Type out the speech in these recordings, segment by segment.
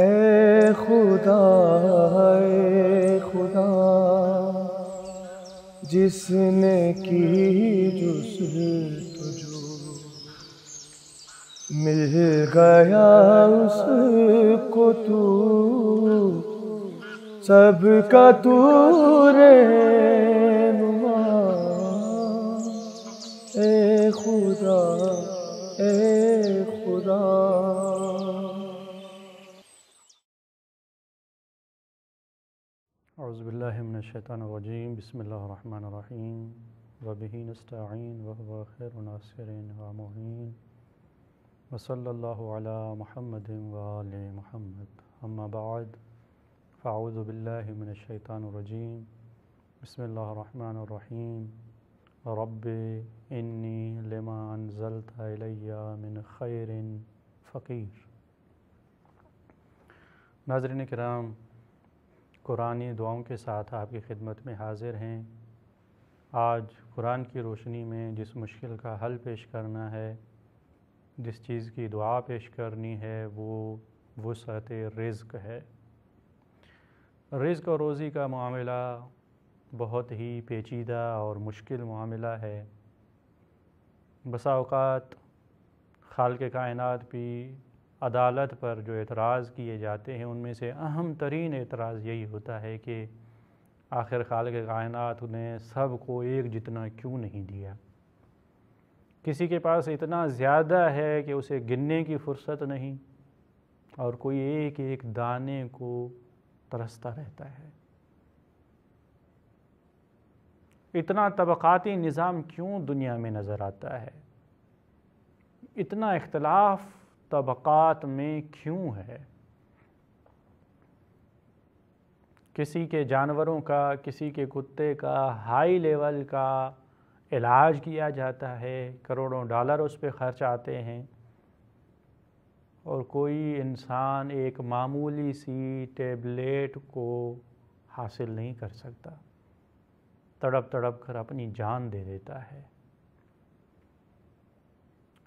اے خدا اے خدا جس نے کی جس تجھو مل گیا اس کو تو سب کا تو تور اے خدا اے خدا اعوذ باللہ من الشیطان الرجیم بسم اللہ الرحمن الرحیم وبہی نستعین خیر ناصرین اللہ علی محمد محمد اما بعد فاعوذ باللہ من الشیطان الرجیم بسم اللہ الرحمن الرحیم رب انی لما انزلت ضلط من خیر فقیر ناظرین کرام قرآن دعاؤں کے ساتھ آپ کی خدمت میں حاضر ہیں آج قرآن کی روشنی میں جس مشکل کا حل پیش کرنا ہے جس چیز کی دعا پیش کرنی ہے وہ وسعت رزق ہے رزق اور روزی کا معاملہ بہت ہی پیچیدہ اور مشکل معاملہ ہے بسا اوقات خال کے کائنات بھی عدالت پر جو اعتراض کیے جاتے ہیں ان میں سے اہم ترین اعتراض یہی ہوتا ہے کہ آخر خالق کائنات نے سب کو ایک جتنا کیوں نہیں دیا کسی کے پاس اتنا زیادہ ہے کہ اسے گننے کی فرصت نہیں اور کوئی ایک ایک دانے کو ترستا رہتا ہے اتنا طبقاتی نظام کیوں دنیا میں نظر آتا ہے اتنا اختلاف طبقات میں کیوں ہے کسی کے جانوروں کا کسی کے کتے کا ہائی لیول کا علاج کیا جاتا ہے کروڑوں ڈالر اس پہ خرچ آتے ہیں اور کوئی انسان ایک معمولی سی ٹیبلیٹ کو حاصل نہیں کر سکتا تڑپ تڑپ کر اپنی جان دے دیتا ہے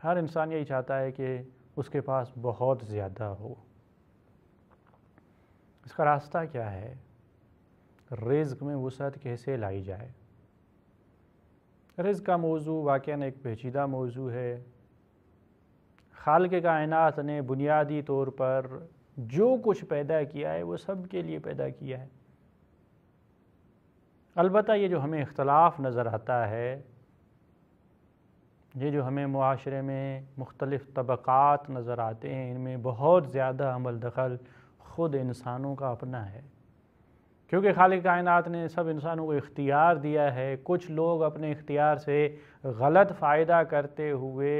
ہر انسان یہی چاہتا ہے کہ اس کے پاس بہت زیادہ ہو اس کا راستہ کیا ہے رزق میں وسعت کیسے لائی جائے رزق کا موضوع واقعا ایک پیچیدہ موضوع ہے خالق کائنات نے بنیادی طور پر جو کچھ پیدا کیا ہے وہ سب کے لیے پیدا کیا ہے البتہ یہ جو ہمیں اختلاف نظر آتا ہے یہ جو ہمیں معاشرے میں مختلف طبقات نظر آتے ہیں ان میں بہت زیادہ عمل دخل خود انسانوں کا اپنا ہے کیونکہ خالق کائنات نے سب انسانوں کو اختیار دیا ہے کچھ لوگ اپنے اختیار سے غلط فائدہ کرتے ہوئے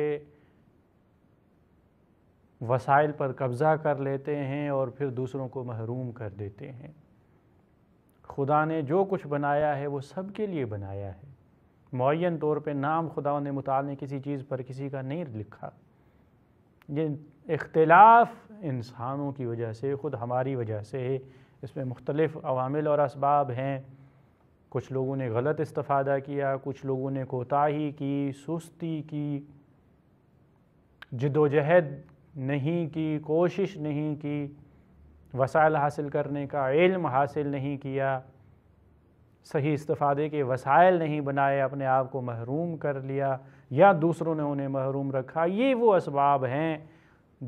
وسائل پر قبضہ کر لیتے ہیں اور پھر دوسروں کو محروم کر دیتے ہیں خدا نے جو کچھ بنایا ہے وہ سب کے لیے بنایا ہے معین طور پہ نام خدا نے نے کسی چیز پر کسی کا نہیں لکھا یہ اختلاف انسانوں کی وجہ سے خود ہماری وجہ سے اس میں مختلف عوامل اور اسباب ہیں کچھ لوگوں نے غلط استفادہ کیا کچھ لوگوں نے کوتاہی کی سستی کی جد و جہد نہیں کی کوشش نہیں کی وسائل حاصل کرنے کا علم حاصل نہیں کیا صحیح استفادے کے وسائل نہیں بنائے اپنے آپ کو محروم کر لیا یا دوسروں نے انہیں محروم رکھا یہ وہ اسباب ہیں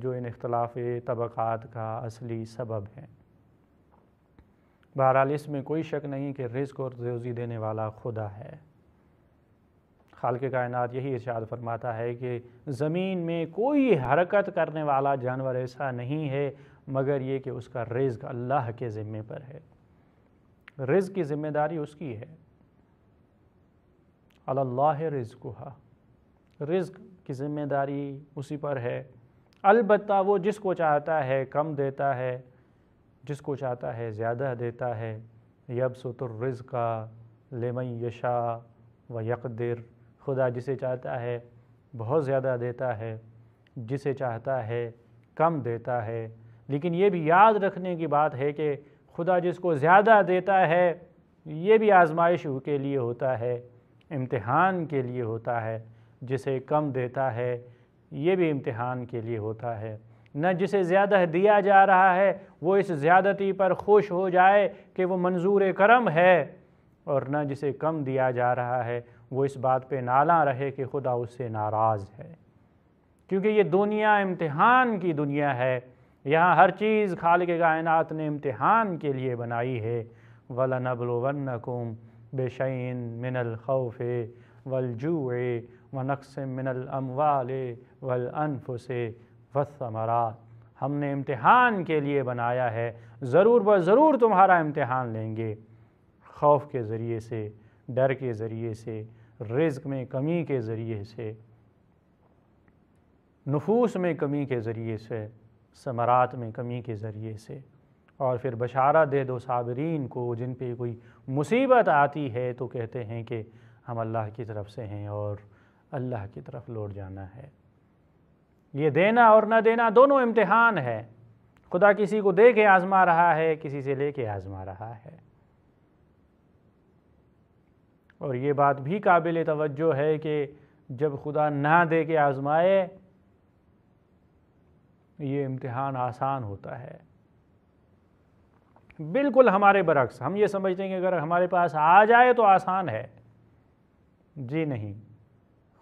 جو ان اختلاف طبقات کا اصلی سبب ہیں بہرحال اس میں کوئی شک نہیں کہ رزق اور روزی دینے والا خدا ہے خالق کائنات یہی ارشاد فرماتا ہے کہ زمین میں کوئی حرکت کرنے والا جانور ایسا نہیں ہے مگر یہ کہ اس کا رزق اللہ کے ذمے پر ہے رزق کی ذمہ داری اس کی ہے اللہ رزقہ رزق کی ذمہ داری اسی پر ہے البتہ وہ جس کو چاہتا ہے کم دیتا ہے جس کو چاہتا ہے زیادہ دیتا ہے یبسط الرزق لمن یشا یشاء و یقدر خدا جسے چاہتا ہے بہت زیادہ دیتا ہے جسے چاہتا ہے کم دیتا ہے لیکن یہ بھی یاد رکھنے کی بات ہے کہ خدا جس کو زیادہ دیتا ہے یہ بھی آزمائش کے لیے ہوتا ہے امتحان کے لیے ہوتا ہے جسے کم دیتا ہے یہ بھی امتحان کے لیے ہوتا ہے نہ جسے زیادہ دیا جا رہا ہے وہ اس زیادتی پر خوش ہو جائے کہ وہ منظور کرم ہے اور نہ جسے کم دیا جا رہا ہے وہ اس بات پہ نالاں رہے کہ خدا اس سے ناراض ہے کیونکہ یہ دنیا امتحان کی دنیا ہے یہاں ہر چیز خالق کائنات نے امتحان کے لیے بنائی ہے وَلَنَبْلُوَنَّكُمْ وََ مِنَ الْخَوْفِ وَالْجُوعِ من مِنَ الْأَمْوَالِ وَالْأَنفُسِ وَالثَّمَرَاتِ ہم نے امتحان کے لیے بنایا ہے ضرور بہت ضرور تمہارا امتحان لیں گے خوف کے ذریعے سے ڈر کے ذریعے سے رزق میں کمی کے ذریعے سے نفوس میں کمی کے ذریعے سے سمرات میں کمی کے ذریعے سے اور پھر بشارہ دے دو صابرین کو جن پہ کوئی مصیبت آتی ہے تو کہتے ہیں کہ ہم اللہ کی طرف سے ہیں اور اللہ کی طرف لوٹ جانا ہے یہ دینا اور نہ دینا دونوں امتحان ہے خدا کسی کو دے کے آزما رہا ہے کسی سے لے کے آزما رہا ہے اور یہ بات بھی قابل توجہ ہے کہ جب خدا نہ دے کے آزمائے یہ امتحان آسان ہوتا ہے بالکل ہمارے برعکس ہم یہ سمجھتے ہیں کہ اگر ہمارے پاس آ جائے تو آسان ہے جی نہیں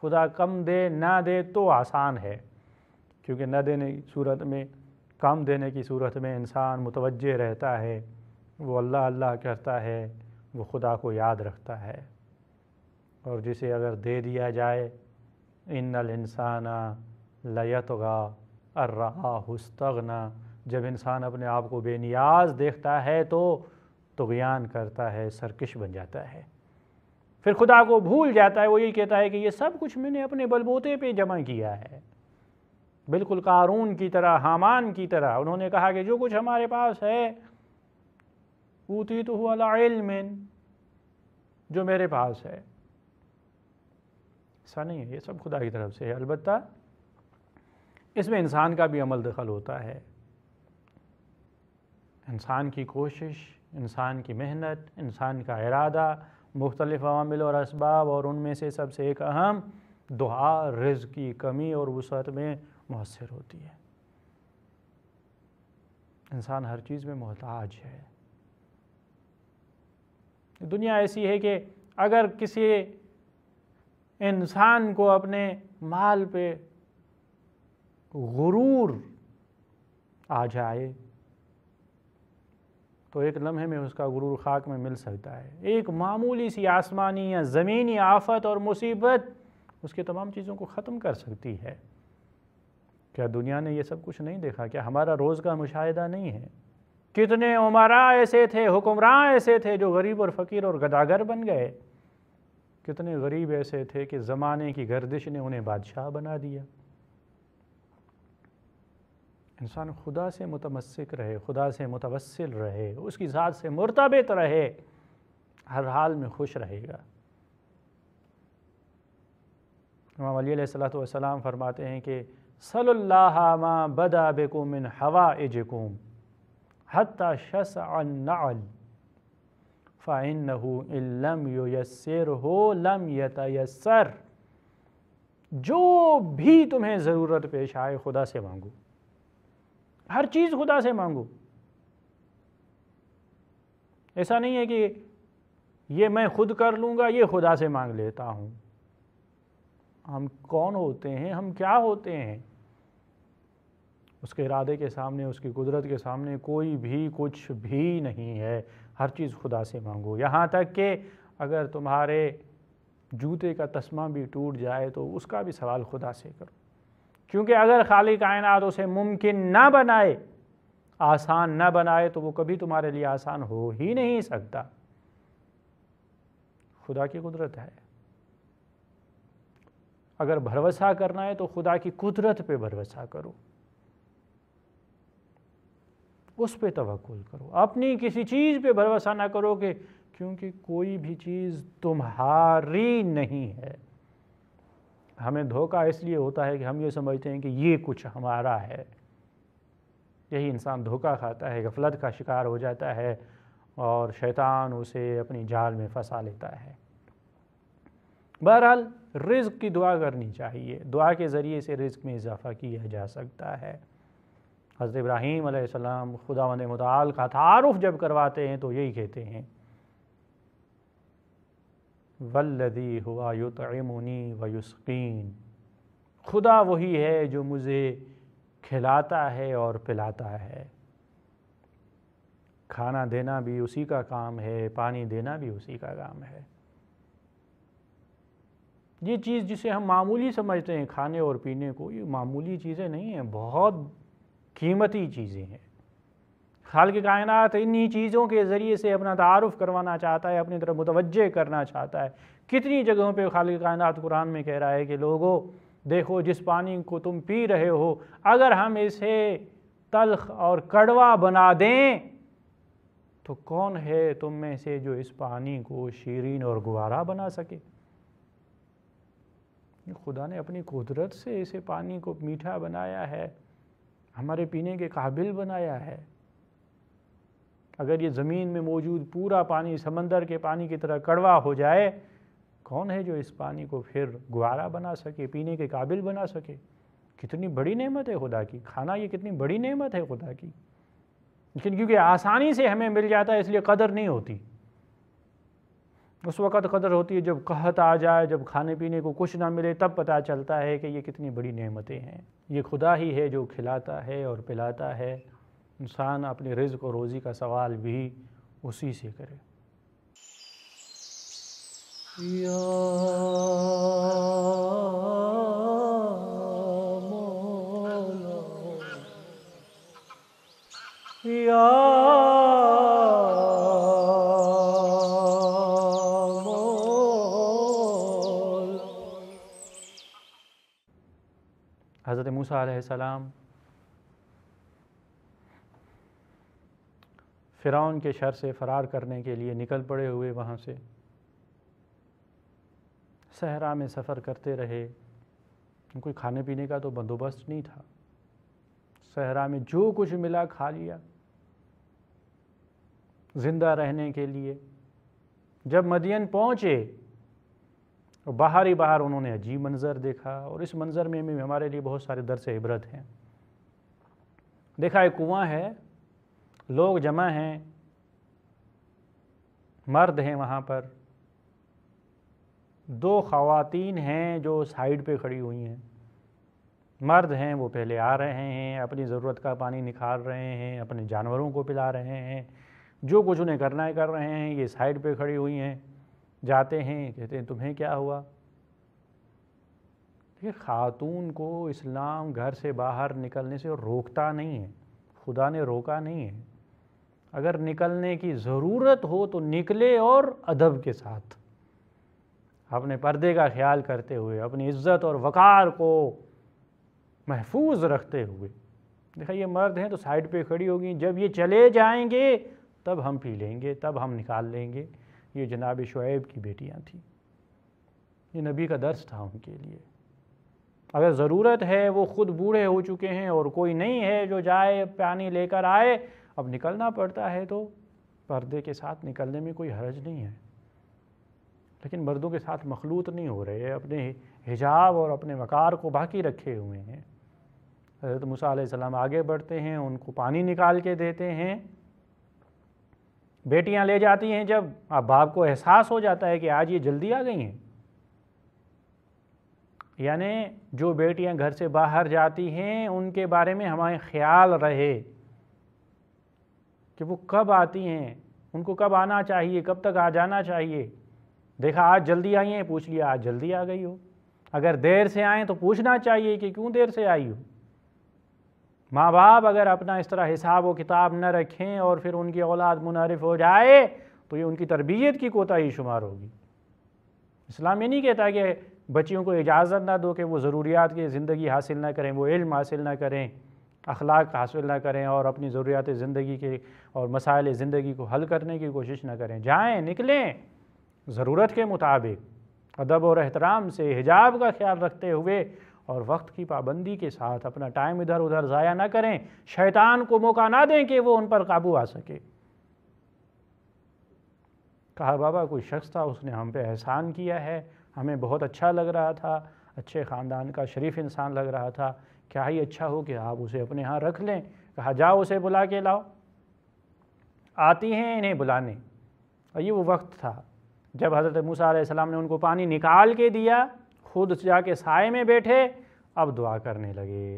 خدا کم دے نہ دے تو آسان ہے کیونکہ نہ دینے کی صورت میں کم دینے کی صورت میں انسان متوجہ رہتا ہے وہ اللہ اللہ کرتا ہے وہ خدا کو یاد رکھتا ہے اور جسے اگر دے دیا جائے ان الانسان لیتغا جب انسان اپنے آپ کو بے نیاز دیکھتا ہے تو تغیان کرتا ہے سرکش بن جاتا ہے پھر خدا کو بھول جاتا ہے وہ یہی کہتا ہے کہ یہ سب کچھ میں نے اپنے بلبوتے پہ جمع کیا ہے بالکل قارون کی طرح حامان کی طرح انہوں نے کہا کہ جو کچھ ہمارے پاس ہے اوتی تو میرے پاس ہے ایسا نہیں ہے یہ سب خدا کی طرف سے ہے البتہ اس میں انسان کا بھی عمل دخل ہوتا ہے انسان کی کوشش انسان کی محنت انسان کا ارادہ مختلف عوامل اور اسباب اور ان میں سے سب سے ایک اہم دعا رزق کی کمی اور وسعت میں مؤثر ہوتی ہے انسان ہر چیز میں محتاج ہے دنیا ایسی ہے کہ اگر کسی انسان کو اپنے مال پہ غرور آ جائے تو ایک لمحے میں اس کا غرور خاک میں مل سکتا ہے ایک معمولی سی آسمانی یا زمینی آفت اور مصیبت اس کے تمام چیزوں کو ختم کر سکتی ہے کیا دنیا نے یہ سب کچھ نہیں دیکھا کیا ہمارا روز کا مشاہدہ نہیں ہے کتنے عمراء ایسے تھے حکمران ایسے تھے جو غریب اور فقیر اور گداگر بن گئے کتنے غریب ایسے تھے کہ زمانے کی گردش نے انہیں بادشاہ بنا دیا انسان خدا سے متمسک رہے خدا سے متوسل رہے اس کی ذات سے مرتبط رہے ہر حال میں خوش رہے گا امام علی علیہ السلام فرماتے ہیں کہ صلی اللہ ما بدا بکم من حوائجکم حتی شسع النعل فَإِنَّهُ إِن لَمْ يُيَسِّرْهُ لَمْ يَتَيَسَّرْ جو بھی تمہیں ضرورت پیش آئے خدا سے مانگو ہر چیز خدا سے مانگو ایسا نہیں ہے کہ یہ میں خود کر لوں گا یہ خدا سے مانگ لیتا ہوں ہم کون ہوتے ہیں ہم کیا ہوتے ہیں اس کے ارادے کے سامنے اس کی قدرت کے سامنے کوئی بھی کچھ بھی نہیں ہے ہر چیز خدا سے مانگو یہاں تک کہ اگر تمہارے جوتے کا تسمہ بھی ٹوٹ جائے تو اس کا بھی سوال خدا سے کرو کیونکہ اگر خالی کائنات اسے ممکن نہ بنائے آسان نہ بنائے تو وہ کبھی تمہارے لیے آسان ہو ہی نہیں سکتا خدا کی قدرت ہے اگر بھروسہ کرنا ہے تو خدا کی قدرت پہ بھروسہ کرو اس پہ توقول کرو اپنی کسی چیز پہ بھروسہ نہ کرو کہ کیونکہ کوئی بھی چیز تمہاری نہیں ہے ہمیں دھوکہ اس لیے ہوتا ہے کہ ہم یہ سمجھتے ہیں کہ یہ کچھ ہمارا ہے یہی انسان دھوکہ کھاتا ہے غفلت کا شکار ہو جاتا ہے اور شیطان اسے اپنی جال میں پھنسا لیتا ہے بہرحال رزق کی دعا کرنی چاہیے دعا کے ذریعے سے رزق میں اضافہ کیا جا سکتا ہے حضرت ابراہیم علیہ السلام خدا و متعال کا تعارف جب کرواتے ہیں تو یہی کہتے ہیں ولدی ہوا یو و خدا وہی ہے جو مجھے کھلاتا ہے اور پلاتا ہے کھانا دینا بھی اسی کا کام ہے پانی دینا بھی اسی کا کام ہے یہ چیز جسے ہم معمولی سمجھتے ہیں کھانے اور پینے کو یہ معمولی چیزیں نہیں ہیں بہت قیمتی چیزیں ہیں خالق کائنات انہی چیزوں کے ذریعے سے اپنا تعارف کروانا چاہتا ہے اپنی طرف متوجہ کرنا چاہتا ہے کتنی جگہوں پہ خالق کائنات قرآن میں کہہ رہا ہے کہ لوگوں دیکھو جس پانی کو تم پی رہے ہو اگر ہم اسے تلخ اور کڑوا بنا دیں تو کون ہے تم میں سے جو اس پانی کو شیرین اور گوارا بنا سکے خدا نے اپنی قدرت سے اسے پانی کو میٹھا بنایا ہے ہمارے پینے کے قابل بنایا ہے اگر یہ زمین میں موجود پورا پانی سمندر کے پانی کی طرح کڑوا ہو جائے کون ہے جو اس پانی کو پھر گوارا بنا سکے پینے کے قابل بنا سکے کتنی بڑی نعمت ہے خدا کی کھانا یہ کتنی بڑی نعمت ہے خدا کی لیکن کیونکہ آسانی سے ہمیں مل جاتا ہے اس لیے قدر نہیں ہوتی اس وقت قدر ہوتی ہے جب قحط آ جائے جب کھانے پینے کو کچھ نہ ملے تب پتہ چلتا ہے کہ یہ کتنی بڑی نعمتیں ہیں یہ خدا ہی ہے جو کھلاتا ہے اور پلاتا ہے انسان اپنے رزق و روزی کا سوال بھی اسی سے کرے مولا یا حضرت موسیٰ علیہ السلام فرعون کے شر سے فرار کرنے کے لیے نکل پڑے ہوئے وہاں سے صحرا میں سفر کرتے رہے ان کھانے پینے کا تو بندوبست نہیں تھا صحرا میں جو کچھ ملا کھا لیا زندہ رہنے کے لیے جب مدین پہنچے باہر ہی باہر انہوں نے عجیب منظر دیکھا اور اس منظر میں ہمارے لیے بہت سارے درس عبرت ہیں دیکھا ایک کنواں ہے لوگ جمع ہیں مرد ہیں وہاں پر دو خواتین ہیں جو سائیڈ پہ کھڑی ہوئی ہیں مرد ہیں وہ پہلے آ رہے ہیں اپنی ضرورت کا پانی نکھار رہے ہیں اپنے جانوروں کو پلا رہے ہیں جو کچھ انہیں کرنا ہے کر رہے ہیں یہ سائیڈ پہ کھڑی ہوئی ہیں جاتے ہیں کہتے ہیں تمہیں کیا ہوا یہ خاتون کو اسلام گھر سے باہر نکلنے سے روکتا نہیں ہے خدا نے روکا نہیں ہے اگر نکلنے کی ضرورت ہو تو نکلے اور ادب کے ساتھ اپنے پردے کا خیال کرتے ہوئے اپنی عزت اور وقار کو محفوظ رکھتے ہوئے دیکھا یہ مرد ہیں تو سائڈ پہ کھڑی ہوگی جب یہ چلے جائیں گے تب ہم پی لیں گے تب ہم نکال لیں گے یہ جناب شعیب کی بیٹیاں تھیں یہ نبی کا درس تھا ان کے لیے اگر ضرورت ہے وہ خود بوڑھے ہو چکے ہیں اور کوئی نہیں ہے جو جائے پانی لے کر آئے اب نکلنا پڑتا ہے تو پردے کے ساتھ نکلنے میں کوئی حرج نہیں ہے لیکن مردوں کے ساتھ مخلوط نہیں ہو رہے اپنے حجاب اور اپنے وقار کو باقی رکھے ہوئے ہیں حضرت موسیٰ علیہ السلام آگے بڑھتے ہیں ان کو پانی نکال کے دیتے ہیں بیٹیاں لے جاتی ہیں جب اب باپ کو احساس ہو جاتا ہے کہ آج یہ جلدی آ گئی ہیں یعنی جو بیٹیاں گھر سے باہر جاتی ہیں ان کے بارے میں ہمارے خیال رہے کہ وہ کب آتی ہیں ان کو کب آنا چاہیے کب تک آ جانا چاہیے دیکھا آج جلدی آئی ہیں پوچھ لیا آج جلدی آ گئی ہو اگر دیر سے آئیں تو پوچھنا چاہیے کہ کیوں دیر سے آئی ہو ماں باپ اگر اپنا اس طرح حساب و کتاب نہ رکھیں اور پھر ان کی اولاد منعرف ہو جائے تو یہ ان کی تربیت کی کوتاہی شمار ہوگی اسلام یہ نہیں کہتا کہ بچیوں کو اجازت نہ دو کہ وہ ضروریات کی زندگی حاصل نہ کریں وہ علم حاصل نہ کریں اخلاق حاصل نہ کریں اور اپنی ضروریات زندگی کے اور مسائل زندگی کو حل کرنے کی کوشش نہ کریں جائیں نکلیں ضرورت کے مطابق ادب اور احترام سے حجاب کا خیال رکھتے ہوئے اور وقت کی پابندی کے ساتھ اپنا ٹائم ادھر ادھر ضائع نہ کریں شیطان کو موقع نہ دیں کہ وہ ان پر قابو آ سکے کہا بابا کوئی شخص تھا اس نے ہم پہ احسان کیا ہے ہمیں بہت اچھا لگ رہا تھا اچھے خاندان کا شریف انسان لگ رہا تھا کیا ہی اچھا ہو کہ آپ اسے اپنے ہاں رکھ لیں کہا جاؤ اسے بلا کے لاؤ آتی ہیں انہیں بلانے اور یہ وہ وقت تھا جب حضرت موسیٰ علیہ السلام نے ان کو پانی نکال کے دیا خود جا کے سائے میں بیٹھے اب دعا کرنے لگے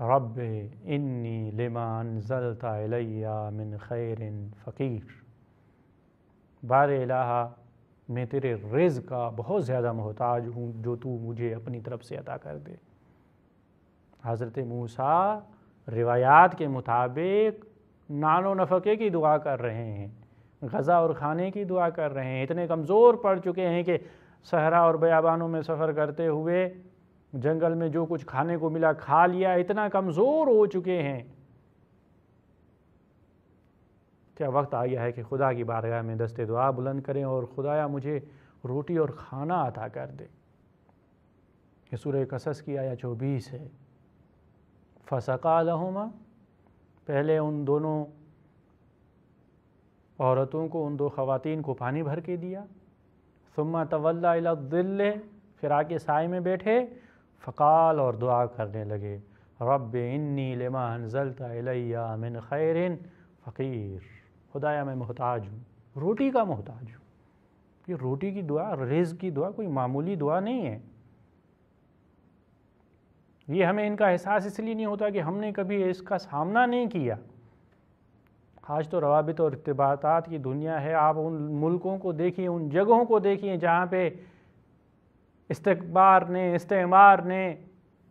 رب انی لما علیہ من خیر فقیر بار میں تیرے رز کا بہت زیادہ محتاج ہوں جو تو مجھے اپنی طرف سے عطا کر دے حضرت موسیٰ روایات کے مطابق نان و نفقے کی دعا کر رہے ہیں غزہ اور کھانے کی دعا کر رہے ہیں اتنے کمزور پڑ چکے ہیں کہ صحرا اور بیابانوں میں سفر کرتے ہوئے جنگل میں جو کچھ کھانے کو ملا کھا لیا اتنا کمزور ہو چکے ہیں کیا وقت آ گیا ہے کہ خدا کی بارگاہ میں دست دعا بلند کریں اور خدایا مجھے روٹی اور کھانا عطا کر دے یہ سورہ قصص کی آیا چوبیس ہے فسقا لہما پہلے ان دونوں عورتوں کو ان دو خواتین کو پانی بھر کے دیا طول طولبد پھر آ کے سائے میں بیٹھے فقال اور دعا کرنے لگے رب انی لما ضلط من خیر فقیر خدایہ میں محتاج ہوں روٹی کا محتاج ہوں یہ روٹی کی دعا رز کی دعا کوئی معمولی دعا نہیں ہے یہ ہمیں ان کا احساس اس لیے نہیں ہوتا کہ ہم نے کبھی اس کا سامنا نہیں کیا آج تو روابط اور ارتباطات کی دنیا ہے آپ ان ملکوں کو دیکھیے ان جگہوں کو دیکھیں جہاں پہ استقبار نے استعمار نے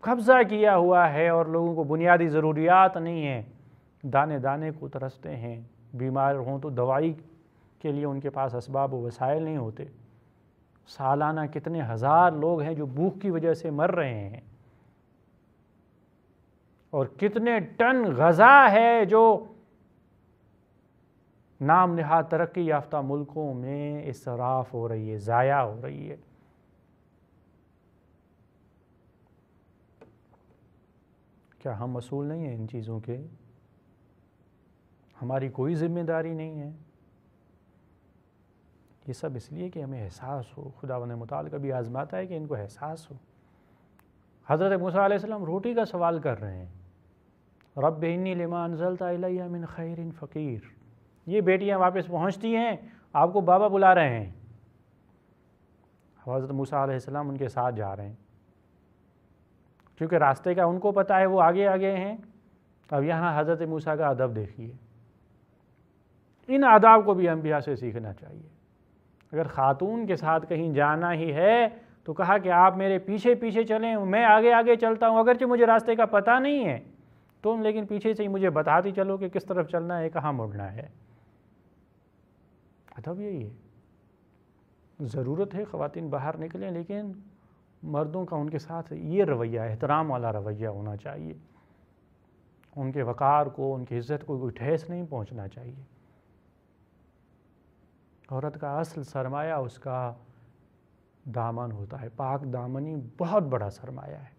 قبضہ کیا ہوا ہے اور لوگوں کو بنیادی ضروریات نہیں ہیں دانے دانے کو ترستے ہیں بیمار ہوں تو دوائی کے لیے ان کے پاس اسباب و وسائل نہیں ہوتے سالانہ کتنے ہزار لوگ ہیں جو بھوک کی وجہ سے مر رہے ہیں اور کتنے ٹن غذا ہے جو نام نہاد ترقی یافتہ ملکوں میں اصراف ہو رہی ہے ضائع ہو رہی ہے کیا ہم اصول نہیں ہیں ان چیزوں کے ہماری کوئی ذمہ داری نہیں ہے یہ سب اس لیے کہ ہمیں احساس ہو خدا بن مطالعہ بھی آزماتا ہے کہ ان کو احساس ہو حضرت موسیٰ علیہ السلام روٹی کا سوال کر رہے ہیں رب لما انزلتا الیہ من خیر فقیر یہ بیٹیاں واپس پہنچتی ہیں آپ کو بابا بلا رہے ہیں حضرت موسیٰ علیہ السلام ان کے ساتھ جا رہے ہیں کیونکہ راستے کا ان کو پتا ہے وہ آگے آگے ہیں اب یہاں حضرت موسیٰ کا ادب دیکھیے ان آداب کو بھی انبیاء سے سیکھنا چاہیے اگر خاتون کے ساتھ کہیں جانا ہی ہے تو کہا کہ آپ میرے پیچھے پیچھے چلیں میں آگے آگے چلتا ہوں اگرچہ مجھے راستے کا پتہ نہیں ہے تم لیکن پیچھے سے ہی مجھے بتاتی چلو کہ کس طرف چلنا ہے کہاں مڑنا ہے ادب یہی ہے ضرورت ہے خواتین باہر نکلیں لیکن مردوں کا ان کے ساتھ یہ رویہ احترام والا رویہ ہونا چاہیے ان کے وقار کو ان کی عزت کو کوئی ٹھیس نہیں پہنچنا چاہیے عورت کا اصل سرمایہ اس کا دامن ہوتا ہے پاک دامنی بہت بڑا سرمایہ ہے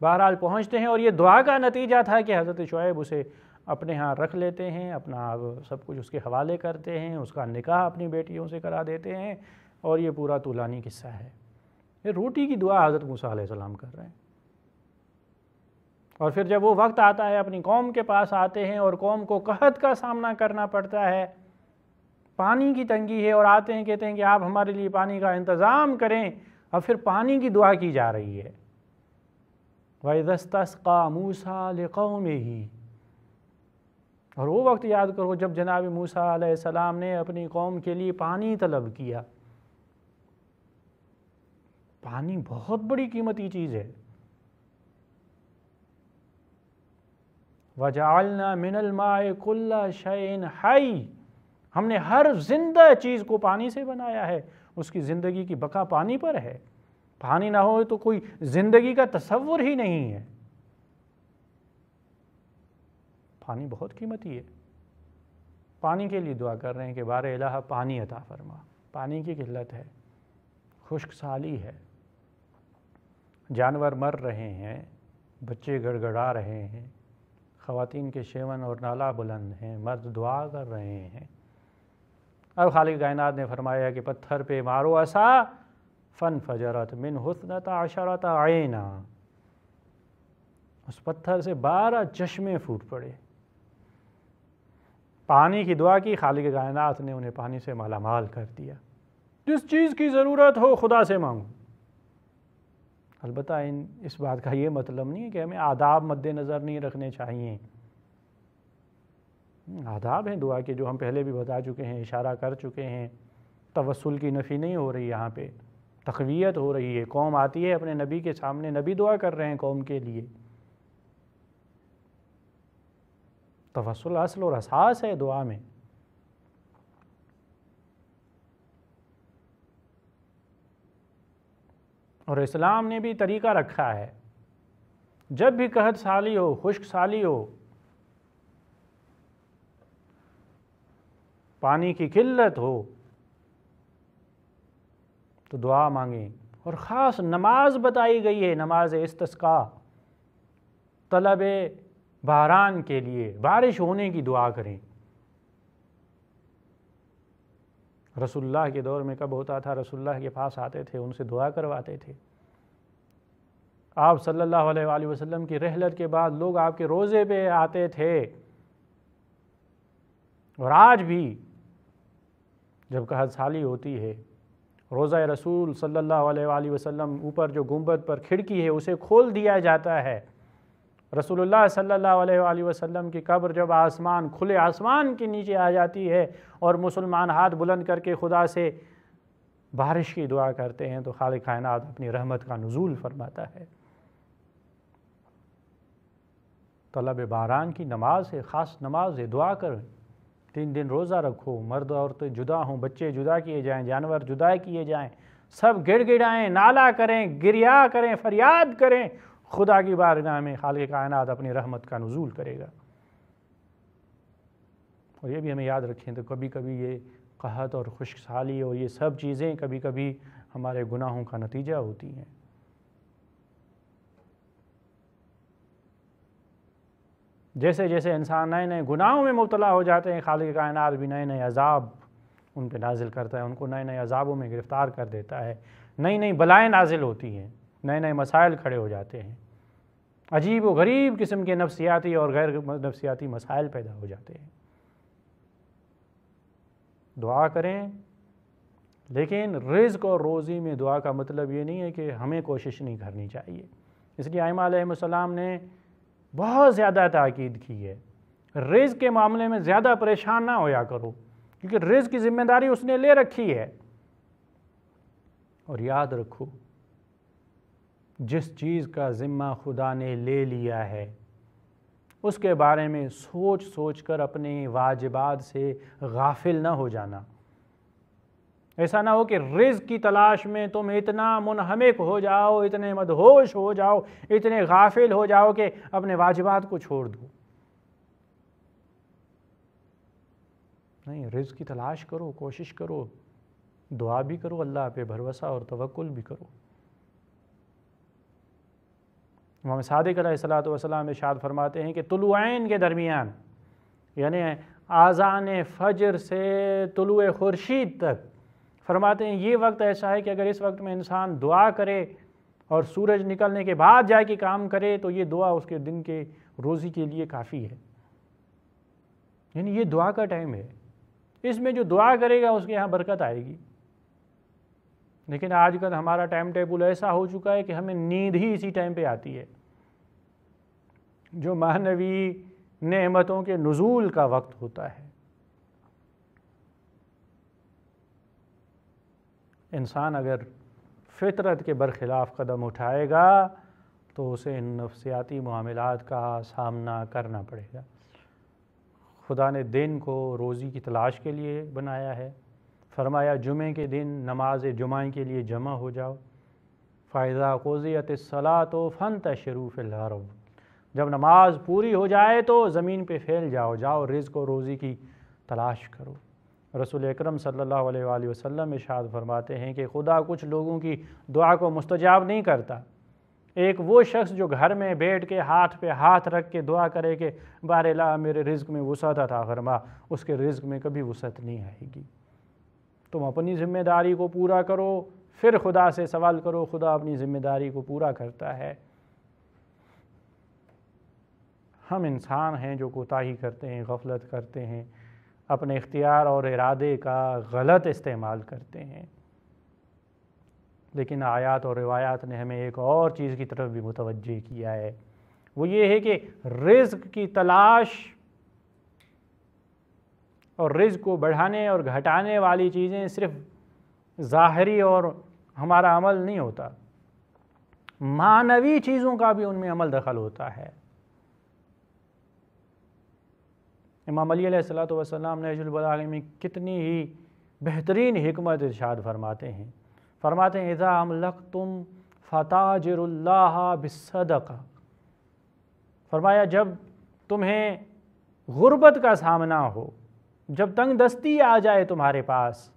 بہرحال پہنچتے ہیں اور یہ دعا کا نتیجہ تھا کہ حضرت شعیب اسے اپنے ہاں رکھ لیتے ہیں اپنا سب کچھ اس کے حوالے کرتے ہیں اس کا نکاح اپنی بیٹیوں سے کرا دیتے ہیں اور یہ پورا طولانی قصہ ہے یہ روٹی کی دعا حضرت موسیٰ علیہ السلام کر رہے ہیں اور پھر جب وہ وقت آتا ہے اپنی قوم کے پاس آتے ہیں اور قوم کو قحط کا سامنا کرنا پڑتا ہے پانی کی تنگی ہے اور آتے ہیں کہتے ہیں کہ آپ ہمارے لیے پانی کا انتظام کریں اور پھر پانی کی دعا کی جا رہی ہے وَإِذَسْتَسْقَى مُوسَى لِقَوْمِهِ اور وہ وقت یاد کرو جب جناب موسیٰ علیہ السلام نے اپنی قوم کے لیے پانی طلب کیا پانی بہت بڑی قیمتی چیز ہے وَجَعَلْنَا مِنَ الْمَاءِ كُلَّ شَيْءٍ ہائی ہم نے ہر زندہ چیز کو پانی سے بنایا ہے اس کی زندگی کی بقا پانی پر ہے پانی نہ ہو تو کوئی زندگی کا تصور ہی نہیں ہے پانی بہت قیمتی ہے پانی کے لیے دعا کر رہے ہیں کہ بار الہ پانی عطا فرما پانی کی قلت ہے خشک سالی ہے جانور مر رہے ہیں بچے گڑ گڑا رہے ہیں خواتین کے شیون اور نالا بلند ہیں مرد دعا کر رہے ہیں اب خالق کائنات نے فرمایا کہ پتھر پہ مارو ایسا فن فجرت من حسنت عشرت رہتا اس پتھر سے بارہ چشمے پھوٹ پڑے پانی کی دعا کی خالق کائنات نے انہیں پانی سے مالا مال کر دیا جس چیز کی ضرورت ہو خدا سے مانگو البتہ ان اس بات کا یہ مطلب نہیں ہے کہ ہمیں آداب مد نظر نہیں رکھنے چاہیے آداب ہیں دعا کے جو ہم پہلے بھی بتا چکے ہیں اشارہ کر چکے ہیں توسل کی نفی نہیں ہو رہی یہاں پہ تقویت ہو رہی ہے قوم آتی ہے اپنے نبی کے سامنے نبی دعا کر رہے ہیں قوم کے لیے توسل اصل اور حساس ہے دعا میں اور اسلام نے بھی طریقہ رکھا ہے جب بھی قحط سالی ہو خشک سالی ہو پانی کی قلت ہو تو دعا مانگیں اور خاص نماز بتائی گئی ہے نماز استسکا طلب باران کے لیے بارش ہونے کی دعا کریں رسول اللہ کے دور میں کب ہوتا تھا رسول اللہ کے پاس آتے تھے ان سے دعا کرواتے تھے آپ صلی اللہ علیہ وآلہ وسلم کی رحلت کے بعد لوگ آپ کے روزے پہ آتے تھے اور آج بھی جب حد سالی ہوتی ہے روزہ رسول صلی اللہ علیہ وآلہ وسلم اوپر جو گنبد پر کھڑکی ہے اسے کھول دیا جاتا ہے رسول اللہ صلی اللہ علیہ وآلہ وسلم کی قبر جب آسمان کھلے آسمان کے نیچے آ جاتی ہے اور مسلمان ہاتھ بلند کر کے خدا سے بارش کی دعا کرتے ہیں تو خالق خائنات اپنی رحمت کا نزول فرماتا ہے طلب باران کی نماز ہے خاص نماز ہے دعا کریں تین دن روزہ رکھو مرد عورتیں جدا ہوں بچے جدا کیے جائیں جانور جدا کیے جائیں سب گڑ گڑائیں نالا کریں گریا کریں فریاد کریں خدا کی بارگاہ میں خالق کائنات اپنی رحمت کا نزول کرے گا اور یہ بھی ہمیں یاد رکھیں تو کبھی کبھی یہ قحط اور خشک سالی اور یہ سب چیزیں کبھی کبھی ہمارے گناہوں کا نتیجہ ہوتی ہیں جیسے جیسے انسان نئے نئے گناہوں میں مبتلا ہو جاتے ہیں خالق کائنات بھی نئے نئے عذاب ان پہ نازل کرتا ہے ان کو نئے نئے عذابوں میں گرفتار کر دیتا ہے نئی نئی بلائیں نازل ہوتی ہیں نئے نئے مسائل کھڑے ہو جاتے ہیں عجیب و غریب قسم کے نفسیاتی اور غیر نفسیاتی مسائل پیدا ہو جاتے ہیں دعا کریں لیکن رزق اور روزی میں دعا کا مطلب یہ نہیں ہے کہ ہمیں کوشش نہیں کرنی چاہیے اس لیے آئیم علیہ السلام نے بہت زیادہ تاکید کی ہے رزق کے معاملے میں زیادہ پریشان نہ ہویا کرو کیونکہ رزق کی ذمہ داری اس نے لے رکھی ہے اور یاد رکھو جس چیز کا ذمہ خدا نے لے لیا ہے اس کے بارے میں سوچ سوچ کر اپنے واجبات سے غافل نہ ہو جانا ایسا نہ ہو کہ رزق کی تلاش میں تم اتنا منہمک ہو جاؤ اتنے مدہوش ہو جاؤ اتنے غافل ہو جاؤ کہ اپنے واجبات کو چھوڑ دو نہیں رزق کی تلاش کرو کوشش کرو دعا بھی کرو اللہ پہ بھروسہ اور توکل بھی کرو امام صادق علیہ السلام اشارت فرماتے ہیں کہ طلوعین کے درمیان یعنی آزان فجر سے طلوع خورشید تک فرماتے ہیں یہ وقت ایسا ہے کہ اگر اس وقت میں انسان دعا کرے اور سورج نکلنے کے بعد جا کے کام کرے تو یہ دعا اس کے دن کے روزی کے لیے کافی ہے یعنی یہ دعا کا ٹائم ہے اس میں جو دعا کرے گا اس کے یہاں برکت آئے گی لیکن آج کل ہمارا ٹائم ٹیبل ایسا ہو چکا ہے کہ ہمیں نیند ہی اسی ٹائم پہ آتی ہے جو مہنوی نعمتوں کے نزول کا وقت ہوتا ہے انسان اگر فطرت کے برخلاف قدم اٹھائے گا تو اسے ان نفسیاتی معاملات کا سامنا کرنا پڑے گا خدا نے دن کو روزی کی تلاش کے لیے بنایا ہے فرمایا جمعے کے دن نماز جمعہ کے لیے جمع ہو جاؤ فائدہ قوضیت صلاح تو فن تشروف الحرب جب نماز پوری ہو جائے تو زمین پہ پھیل جاؤ جاؤ رزق و روزی کی تلاش کرو رسول اکرم صلی اللہ علیہ وآلہ وسلم اشاد فرماتے ہیں کہ خدا کچھ لوگوں کی دعا کو مستجاب نہیں کرتا ایک وہ شخص جو گھر میں بیٹھ کے ہاتھ پہ ہاتھ رکھ کے دعا کرے کہ بار اللہ میرے رزق میں وسعت عطا فرما اس کے رزق میں کبھی وسعت نہیں آئے گی تم اپنی ذمہ داری کو پورا کرو پھر خدا سے سوال کرو خدا اپنی ذمہ داری کو پورا کرتا ہے ہم انسان ہیں جو کوتاہی کرتے ہیں غفلت کرتے ہیں اپنے اختیار اور ارادے کا غلط استعمال کرتے ہیں لیکن آیات اور روایات نے ہمیں ایک اور چیز کی طرف بھی متوجہ کیا ہے وہ یہ ہے کہ رزق کی تلاش اور رزق کو بڑھانے اور گھٹانے والی چیزیں صرف ظاہری اور ہمارا عمل نہیں ہوتا معنوی چیزوں کا بھی ان میں عمل دخل ہوتا ہے امام علی علیہ السلام نے علیہ البلاغ میں کتنی ہی بہترین حکمت ارشاد فرماتے ہیں فرماتے ہیں اذا تم فتاجر اللہ بص فرمایا جب تمہیں غربت کا سامنا ہو جب تنگ دستی آ جائے تمہارے پاس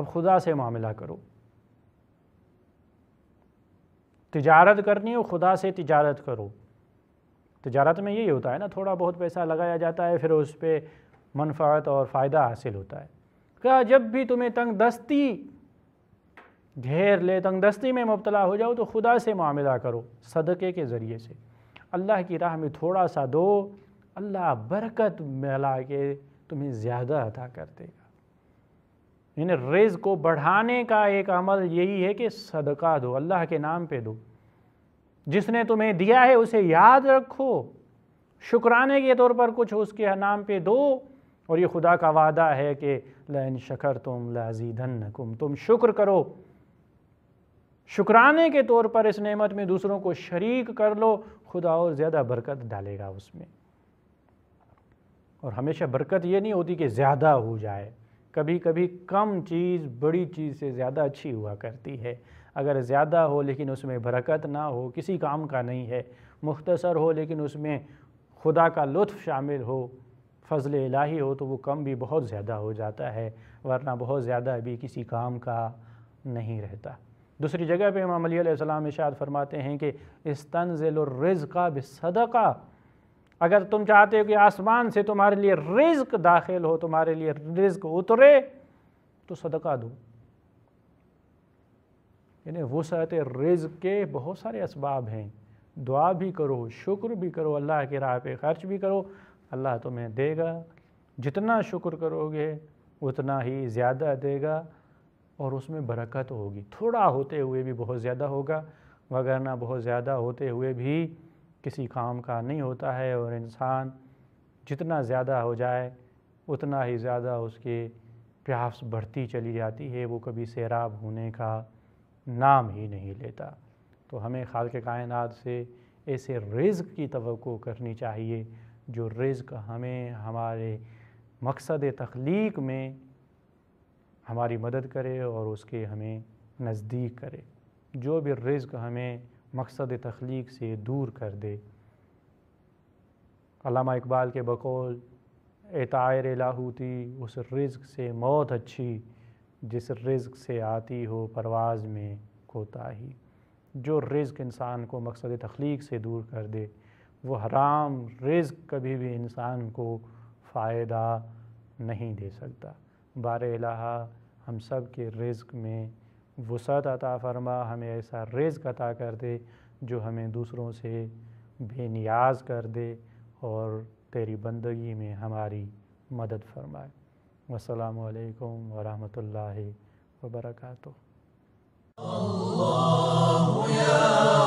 اب خدا سے معاملہ کرو تجارت کرنی ہو خدا سے تجارت کرو تجارت میں یہی ہوتا ہے نا تھوڑا بہت پیسہ لگایا جاتا ہے پھر اس پہ منفعت اور فائدہ حاصل ہوتا ہے کہا جب بھی تمہیں تنگ دستی گھیر لے تنگ دستی میں مبتلا ہو جاؤ تو خدا سے معاملہ کرو صدقے کے ذریعے سے اللہ کی راہ میں تھوڑا سا دو اللہ برکت ملا کے تمہیں زیادہ عطا کر دے گا یعنی رزق کو بڑھانے کا ایک عمل یہی ہے کہ صدقہ دو اللہ کے نام پہ دو جس نے تمہیں دیا ہے اسے یاد رکھو شکرانے کے طور پر کچھ اس کے نام پہ دو اور یہ خدا کا وعدہ ہے کہ تم شکر کرو شکرانے کے طور پر اس نعمت میں دوسروں کو شریک کر لو خدا اور زیادہ برکت ڈالے گا اس میں اور ہمیشہ برکت یہ نہیں ہوتی کہ زیادہ ہو جائے کبھی کبھی کم چیز بڑی چیز سے زیادہ اچھی ہوا کرتی ہے اگر زیادہ ہو لیکن اس میں برکت نہ ہو کسی کام کا نہیں ہے مختصر ہو لیکن اس میں خدا کا لطف شامل ہو فضل الہی ہو تو وہ کم بھی بہت زیادہ ہو جاتا ہے ورنہ بہت زیادہ بھی کسی کام کا نہیں رہتا دوسری جگہ پہ امام علیہ السلام اشاد فرماتے ہیں کہ استنزل الرزق بصدقہ اگر تم چاہتے ہو کہ آسمان سے تمہارے لیے رزق داخل ہو تمہارے لیے رزق اترے تو صدقہ دوں یعنی وسعت رزق کے بہت سارے اسباب ہیں دعا بھی کرو شکر بھی کرو اللہ کی راہ پہ خرچ بھی کرو اللہ تمہیں دے گا جتنا شکر کرو گے اتنا ہی زیادہ دے گا اور اس میں برکت ہوگی تھوڑا ہوتے ہوئے بھی بہت زیادہ ہوگا وگرنہ بہت زیادہ ہوتے ہوئے بھی کسی کام کا نہیں ہوتا ہے اور انسان جتنا زیادہ ہو جائے اتنا ہی زیادہ اس کے پیافس بڑھتی چلی جاتی ہے وہ کبھی سیراب ہونے کا نام ہی نہیں لیتا تو ہمیں خالق کائنات سے ایسے رزق کی توقع کرنی چاہیے جو رزق ہمیں ہمارے مقصد تخلیق میں ہماری مدد کرے اور اس کے ہمیں نزدیک کرے جو بھی رزق ہمیں مقصد تخلیق سے دور کر دے علامہ اقبال کے بقول عطائر لاہوتی اس رزق سے موت اچھی جس رزق سے آتی ہو پرواز میں کوتا ہی جو رزق انسان کو مقصد تخلیق سے دور کر دے وہ حرام رزق کبھی بھی انسان کو فائدہ نہیں دے سکتا الہ ہم سب کے رزق میں وسعت عطا فرما ہمیں ایسا رزق عطا کر دے جو ہمیں دوسروں سے بے نیاز کر دے اور تیری بندگی میں ہماری مدد فرمائے والسلام عليكم ورحمة الله وبركاته الله يا